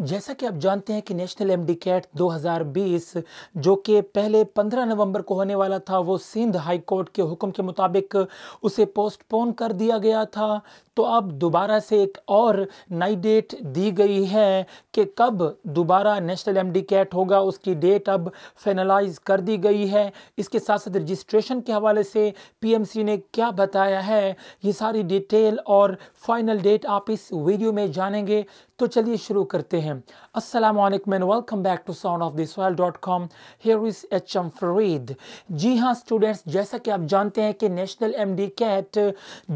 जैसा कि आप जानते हैं कि नेशनल एम डी कैट 2020 जो कि पहले 15 नवंबर को होने वाला था वो सिंध हाई कोर्ट के हुक्म के मुताबिक उसे पोस्टपोन कर दिया गया था तो अब दोबारा से एक और नई डेट दी गई है कि कब दोबारा नेशनल एम डी कैट होगा उसकी डेट अब फाइनलाइज कर दी गई है इसके साथ साथ रजिस्ट्रेशन के हवाले से पी एम सी ने क्या बताया है ये सारी डिटेल और फाइनल डेट आप इस वीडियो में जानेंगे तो चलिए शुरू करते हैं Ibrahim. Assalamu alaikum and welcome back to soundofthesoil.com. Here is HM Farid. जी हाँ स्टूडेंट्स जैसा कि आप जानते हैं कि नेशनल एमडी कैट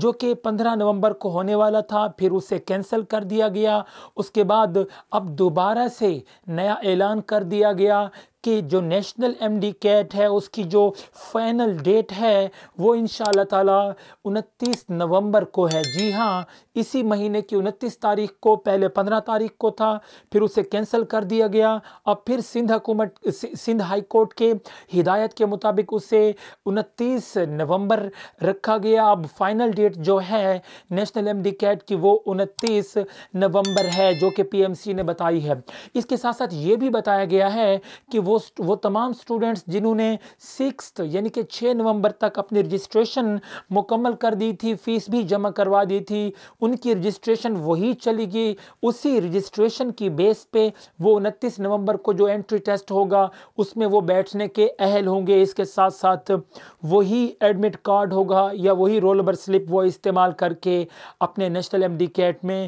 जो कि 15 नवंबर को होने वाला था फिर उसे कैंसिल कर दिया गया उसके बाद अब दोबारा से नया ऐलान कर दिया गया कि जो नेशनल एमडी कैट है उसकी जो फाइनल डेट है वो इन ताला उनतीस नवंबर को है जी हाँ इसी महीने की उनतीस तारीख को पहले पंद्रह तारीख को था फिर उसे कैंसिल कर दिया गया अब फिर सिंध हकूमत सिंध हाई कोर्ट के हिदायत के मुताबिक उसे उनतीस नवंबर रखा गया अब फाइनल डेट जो है नेशनल डी कैट की वो उनतीस नवम्बर है जो कि सी ने बताई है इसके साथ साथ ये भी बताया गया है कि वो वो वो तमाम स्टूडेंट्स जिन्होंने सिक्स यानी कि छः नवंबर तक अपनी रजिस्ट्रेशन मुकम्मल कर दी थी फ़ीस भी जमा करवा दी थी उनकी रजिस्ट्रेशन वही चली गई उसी रजिस्ट्रेशन की बेस पे वो उनतीस नवंबर को जो एंट्री टेस्ट होगा उसमें वो बैठने के अहल होंगे इसके साथ साथ वही एडमिट कार्ड होगा या वही रोल नंबर स्लिप वो इस्तेमाल करके अपने नेशनल एम में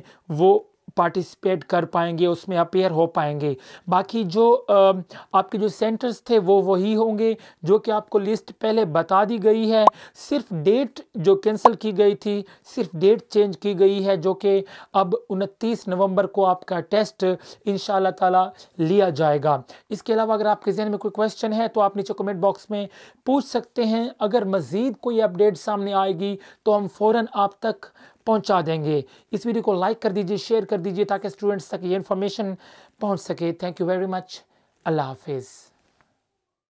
वो पार्टिसिपेट कर पाएंगे उसमें अपेयर हो पाएंगे बाकी जो आपके जो सेंटर्स थे वो वही होंगे जो कि आपको लिस्ट पहले बता दी गई है सिर्फ डेट जो कैंसिल की गई थी सिर्फ डेट चेंज की गई है जो कि अब 29 नवंबर को आपका टेस्ट इन ताला लिया जाएगा इसके अलावा अगर आपके जहन में कोई क्वेश्चन है तो आप नीचे कमेंट बॉक्स में पूछ सकते हैं अगर मज़ीद कोई अपडेट सामने आएगी तो हम फ़ौर आप तक पहुंचा देंगे इस वीडियो को लाइक कर दीजिए शेयर कर दीजिए ताकि स्टूडेंट्स तक ये इन्फॉर्मेशन पहुंच सके थैंक यू वेरी मच अल्लाह हाफिज़